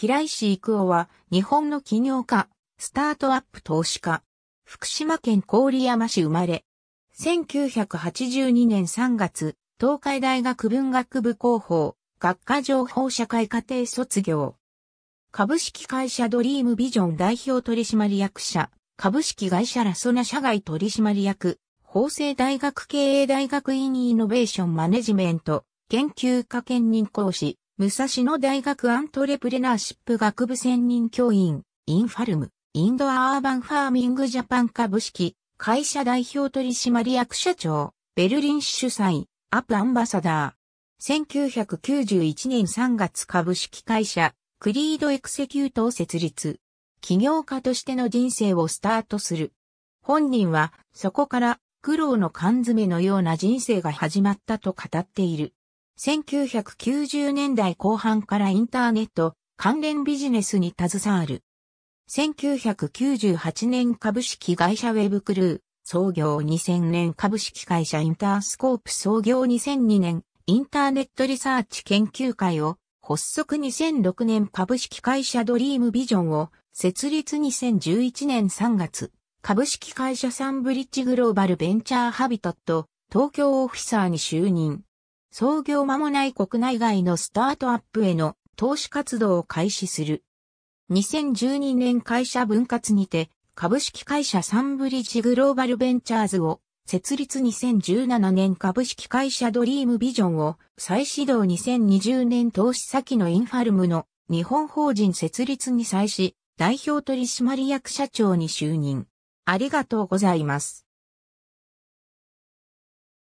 平石育夫は日本の起業家、スタートアップ投資家、福島県郡山市生まれ。1982年3月、東海大学文学部広報、学科情報社会課程卒業。株式会社ドリームビジョン代表取締役者、株式会社ラソナ社外取締役、法政大学経営大学院イノベーションマネジメント、研究科兼任講師、武蔵野大学アントレプレナーシップ学部専任教員、インファルム、インドアーバンファーミングジャパン株式、会社代表取締役社長、ベルリン主催、アップアンバサダー。1991年3月株式会社、クリードエクセキュートを設立。起業家としての人生をスタートする。本人は、そこから、苦労の缶詰のような人生が始まったと語っている。1990年代後半からインターネット関連ビジネスに携わる。1998年株式会社ウェブクルー創業2000年株式会社インタースコープ創業2002年インターネットリサーチ研究会を発足2006年株式会社ドリームビジョンを設立2011年3月株式会社サンブリッジグローバルベンチャーハビトット東京オフィサーに就任。創業間もない国内外のスタートアップへの投資活動を開始する。2012年会社分割にて、株式会社サンブリッジグローバルベンチャーズを設立2017年株式会社ドリームビジョンを再始動2020年投資先のインファルムの日本法人設立に際し代表取締役社長に就任。ありがとうございます。